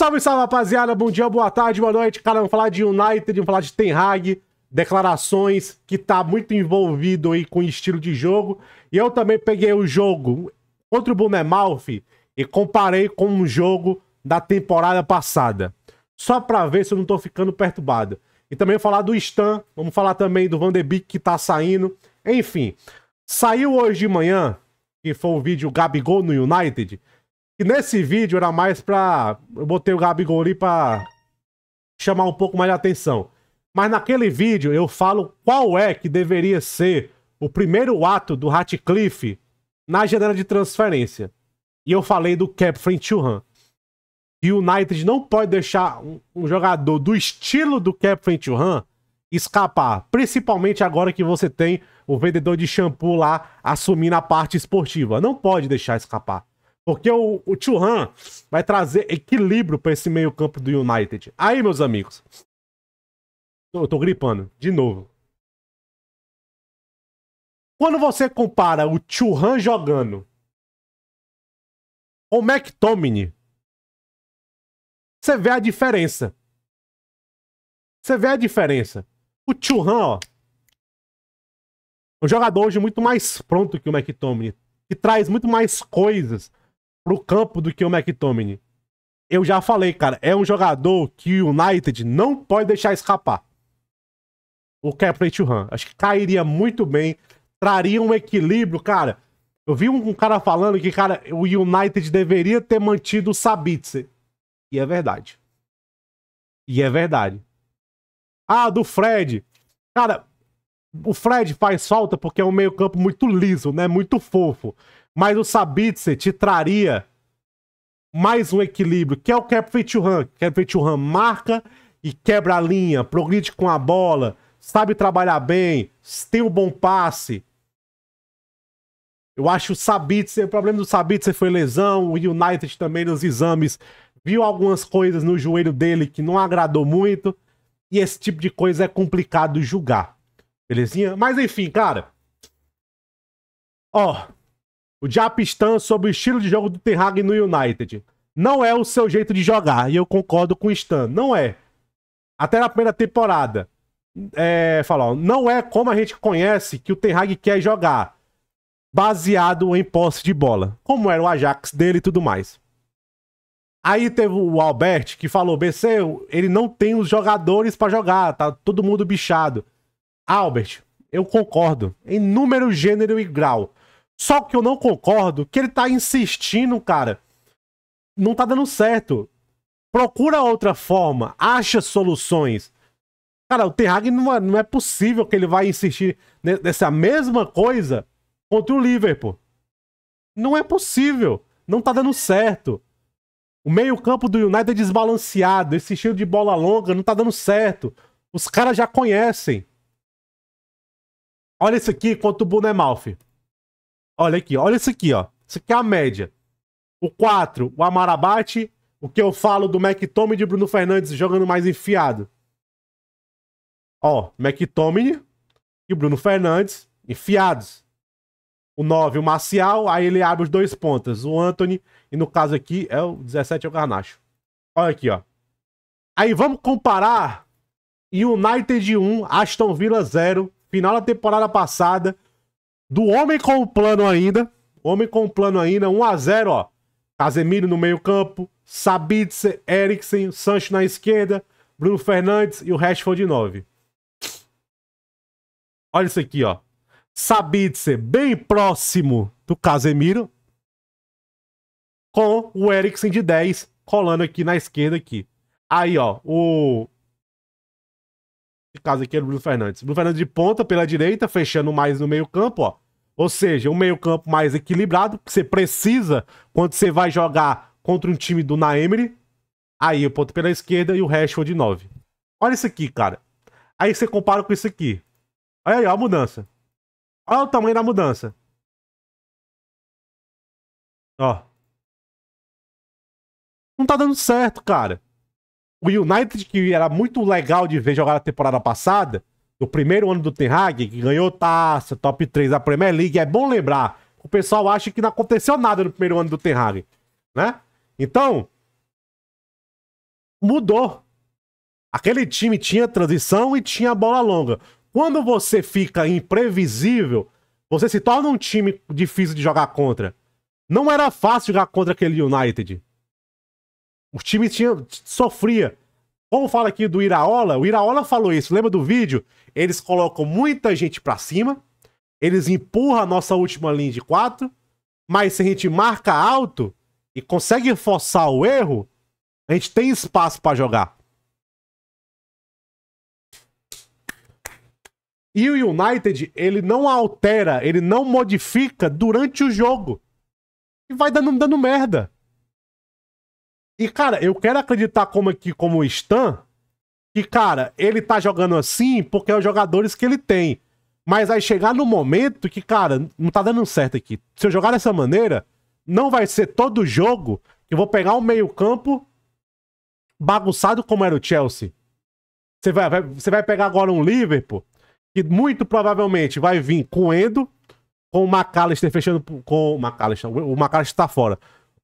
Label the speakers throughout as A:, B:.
A: Salve, salve, rapaziada. Bom dia, boa tarde, boa noite. Cara, vamos falar de United, vamos falar de Ten Hag, declarações, que tá muito envolvido aí com o estilo de jogo. E eu também peguei o jogo contra o Bournemouth e comparei com um jogo da temporada passada. Só pra ver se eu não tô ficando perturbado. E também falar do Stan, vamos falar também do Van de Beek que tá saindo. Enfim, saiu hoje de manhã, que foi o vídeo Gabigol no United, e nesse vídeo era mais pra... Eu botei o Gabigol ali pra chamar um pouco mais de atenção. Mas naquele vídeo eu falo qual é que deveria ser o primeiro ato do Ratcliffe na janela de transferência. E eu falei do Cap Captain Han E o United não pode deixar um, um jogador do estilo do Cap Captain Han escapar. Principalmente agora que você tem o vendedor de shampoo lá assumindo a parte esportiva. Não pode deixar escapar. Porque o, o vai trazer equilíbrio para esse meio-campo do United. Aí, meus amigos. Eu tô gripando, de novo. Quando você compara o Churran jogando com o McTominay, você vê a diferença. Você vê a diferença. O Churran, ó. É um jogador hoje muito mais pronto que o McTominay. Que traz muito mais coisas pro campo do que o McTominay. Eu já falei, cara, é um jogador que o United não pode deixar escapar. O Kepler Churran. Acho que cairia muito bem, traria um equilíbrio, cara. Eu vi um cara falando que, cara, o United deveria ter mantido o Sabitzer. E é verdade. E é verdade. Ah, do Fred. Cara, o Fred faz falta porque é um meio-campo muito liso, né? Muito fofo mas o Sabitzer te traria mais um equilíbrio, que é o Cap Turan. Cap Turan marca e quebra a linha, progride com a bola, sabe trabalhar bem, tem um bom passe. Eu acho o Sabitzer, o problema do Sabitzer foi lesão, o United também nos exames viu algumas coisas no joelho dele que não agradou muito, e esse tipo de coisa é complicado julgar. Belezinha? Mas enfim, cara. Ó, oh, o Japistan sobre o estilo de jogo do Ten Hag no United. Não é o seu jeito de jogar, e eu concordo com o Stan. Não é. Até na primeira temporada. É, não é como a gente conhece que o Ten Hag quer jogar. Baseado em posse de bola. Como era o Ajax dele e tudo mais. Aí teve o Albert que falou: BC, ele não tem os jogadores para jogar, tá todo mundo bichado. Albert, eu concordo. Em número, gênero e grau. Só que eu não concordo que ele tá insistindo, cara. Não tá dando certo. Procura outra forma, acha soluções. Cara, o Ten não, é, não é possível que ele vai insistir nessa mesma coisa contra o Liverpool. Não é possível. Não tá dando certo. O meio-campo do United é desbalanceado. Esse estilo de bola longa não tá dando certo. Os caras já conhecem. Olha isso aqui contra o Bournemouth. Olha aqui, olha isso aqui, ó. Isso aqui é a média. O 4, o Amarabate. O que eu falo do McTominay de Bruno Fernandes jogando mais enfiado. Ó, McTominay e Bruno Fernandes enfiados. O 9, o Marcial, aí ele abre os dois pontas. O Anthony, e no caso aqui é o 17, é o Garnacho. Olha aqui, ó. Aí vamos comparar United 1, Aston Villa 0, final da temporada passada do homem com o plano ainda. Homem com o plano ainda, 1x0, ó. Casemiro no meio-campo, Sabitzer, Eriksen, Sancho na esquerda, Bruno Fernandes e o Rashford de 9. Olha isso aqui, ó. Sabitzer bem próximo do Casemiro, com o Eriksen de 10 colando aqui na esquerda aqui. Aí, ó, o de casa aqui é o Bruno Fernandes. Bruno Fernandes de ponta pela direita, fechando mais no meio-campo, ó. Ou seja, um meio-campo mais equilibrado, que você precisa quando você vai jogar contra um time do Naemri. Aí o ponto pela esquerda e o Rashford de 9. Olha isso aqui, cara. Aí você compara com isso aqui. Olha aí, olha a mudança. Olha o tamanho da mudança. Ó. Não tá dando certo, cara o United, que era muito legal de ver jogar na temporada passada, no primeiro ano do Ten Hag, que ganhou taça, top 3 da Premier League, é bom lembrar. O pessoal acha que não aconteceu nada no primeiro ano do Ten Hag, né? Então, mudou. Aquele time tinha transição e tinha bola longa. Quando você fica imprevisível, você se torna um time difícil de jogar contra. Não era fácil jogar contra aquele United. O time tinha, sofria. Como fala aqui do Iraola, o Iraola falou isso, lembra do vídeo? Eles colocam muita gente para cima, eles empurram a nossa última linha de quatro, mas se a gente marca alto e consegue forçar o erro, a gente tem espaço para jogar. E o United, ele não altera, ele não modifica durante o jogo. E vai dando, dando merda. E, cara, eu quero acreditar como aqui, como o Stan, que, cara, ele tá jogando assim porque é os jogadores que ele tem. Mas aí chegar no momento que, cara, não tá dando certo aqui. Se eu jogar dessa maneira, não vai ser todo jogo que eu vou pegar um meio-campo bagunçado como era o Chelsea. Você vai, vai, você vai pegar agora um Liverpool que muito provavelmente vai vir com Endo, com o McAllister fechando com o McAllister. O McAllister tá fora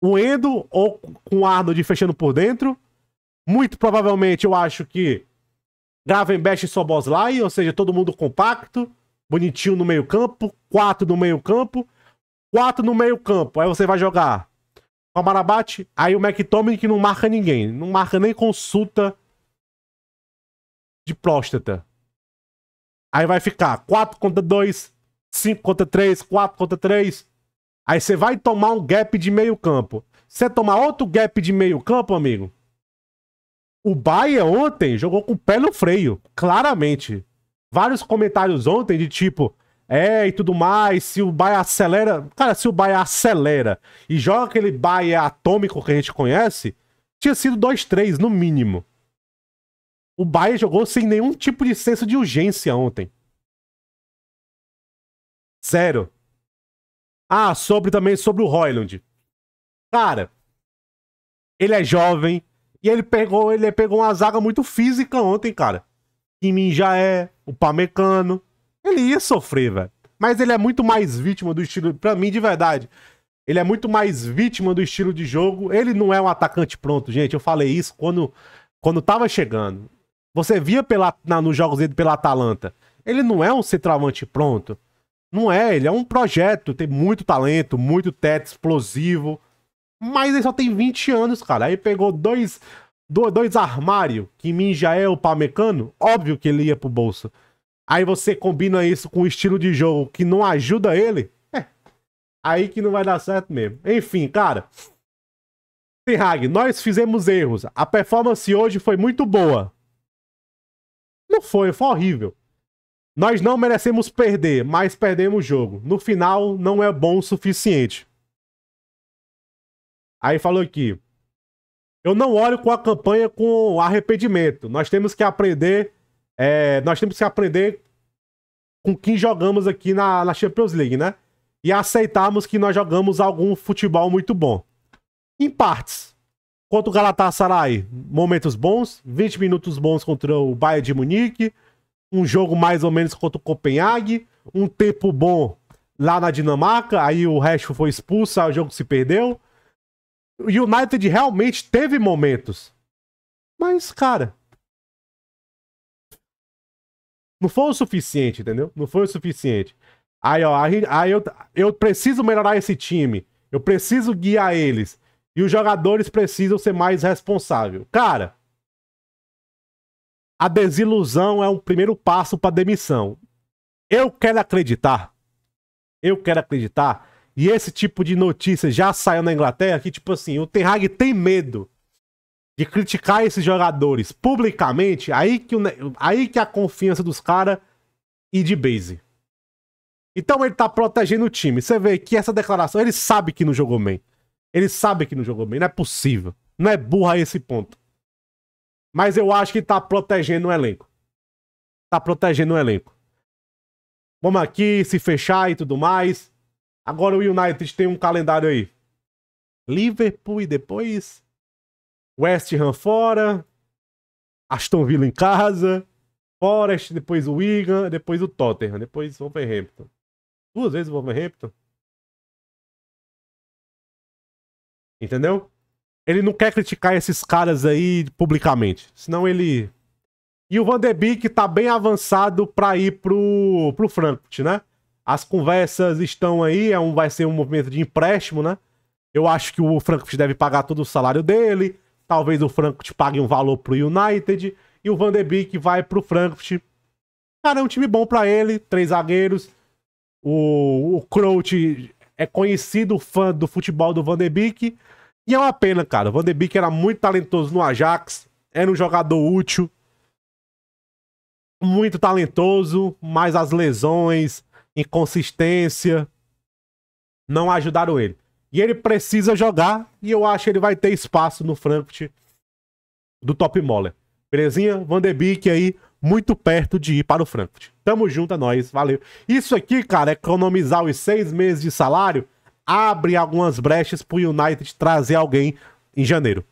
A: o Endo ou com o Arnold fechando por dentro. Muito provavelmente eu acho que Gravenbash e Soboslai, ou seja, todo mundo compacto, bonitinho no meio-campo, quatro no meio-campo, quatro no meio-campo. Aí você vai jogar com a Marabate, aí o McTominay que não marca ninguém, não marca nem consulta de próstata. Aí vai ficar 4 contra 2, 5 contra 3, 4 contra 3, Aí você vai tomar um gap de meio campo. Você tomar outro gap de meio campo, amigo? O Bahia ontem jogou com o pé no freio, claramente. Vários comentários ontem de tipo, é e tudo mais, se o Bahia acelera... Cara, se o Bahia acelera e joga aquele Bahia atômico que a gente conhece, tinha sido 2-3, no mínimo. O Bahia jogou sem nenhum tipo de senso de urgência ontem. Zero. Ah, sobre também sobre o Royland. Cara, ele é jovem e ele pegou, ele pegou uma zaga muito física ontem, cara. Kimin já é, o Pamecano. Ele ia sofrer, velho. Mas ele é muito mais vítima do estilo, para mim de verdade. Ele é muito mais vítima do estilo de jogo. Ele não é um atacante pronto, gente. Eu falei isso quando quando tava chegando. Você via pela, na, nos jogos dele pela Atalanta. Ele não é um centroavante pronto. Não é, ele é um projeto, tem muito talento, muito teto explosivo. Mas ele só tem 20 anos, cara. Aí pegou dois, dois, dois armários, que mim já é o Pamecano. Óbvio que ele ia pro bolso. Aí você combina isso com o estilo de jogo que não ajuda ele. É. Aí que não vai dar certo mesmo. Enfim, cara. Ten Hag, nós fizemos erros. A performance hoje foi muito boa. Não foi, foi horrível. Nós não merecemos perder, mas perdemos o jogo. No final, não é bom o suficiente. Aí falou aqui. Eu não olho com a campanha com arrependimento. Nós temos que aprender. É, nós temos que aprender com quem jogamos aqui na, na Champions League, né? E aceitarmos que nós jogamos algum futebol muito bom. Em partes. Contra o Galatasaray, momentos bons. 20 minutos bons contra o Bayern de Munique um jogo mais ou menos contra o Copenhague, um tempo bom lá na Dinamarca, aí o resto foi expulso, aí o jogo se perdeu. O United realmente teve momentos. Mas, cara. Não foi o suficiente, entendeu? Não foi o suficiente. Aí, ó, aí eu, eu preciso melhorar esse time. Eu preciso guiar eles. E os jogadores precisam ser mais responsáveis. Cara, a desilusão é um primeiro passo para demissão. Eu quero acreditar. Eu quero acreditar. E esse tipo de notícia já saiu na Inglaterra que, tipo assim, o Ten Hag tem medo de criticar esses jogadores publicamente. Aí que, o, aí que a confiança dos caras e de base. Então ele tá protegendo o time. Você vê que essa declaração, ele sabe que não jogou bem. Ele sabe que não jogou bem. Não é possível. Não é burra esse ponto. Mas eu acho que tá protegendo o elenco. Tá protegendo o elenco. Vamos aqui, se fechar e tudo mais. Agora o United tem um calendário aí. Liverpool e depois West Ham fora, Aston Villa em casa, Forest, depois o Wigan, depois o Tottenham, depois o Wolverhampton. Duas vezes o Wolverhampton. Entendeu? ele não quer criticar esses caras aí publicamente. Senão ele. E o Van de tá bem avançado para ir pro, pro Frankfurt, né? As conversas estão aí, é um, vai ser um movimento de empréstimo, né? Eu acho que o Frankfurt deve pagar todo o salário dele. Talvez o Frankfurt pague um valor pro United. E o Van de vai pro Frankfurt. Cara, é um time bom para ele, três zagueiros. O, o Crouch é conhecido fã do futebol do Van e é uma pena, cara. O Van de Beek era muito talentoso no Ajax, era um jogador útil, muito talentoso, mas as lesões, inconsistência, não ajudaram ele. E ele precisa jogar e eu acho que ele vai ter espaço no Frankfurt do Top Moller. Belezinha? Van de Beek aí, muito perto de ir para o Frankfurt. Tamo junto, é nóis, valeu. Isso aqui, cara, é economizar os seis meses de salário abre algumas brechas pro United trazer alguém em janeiro.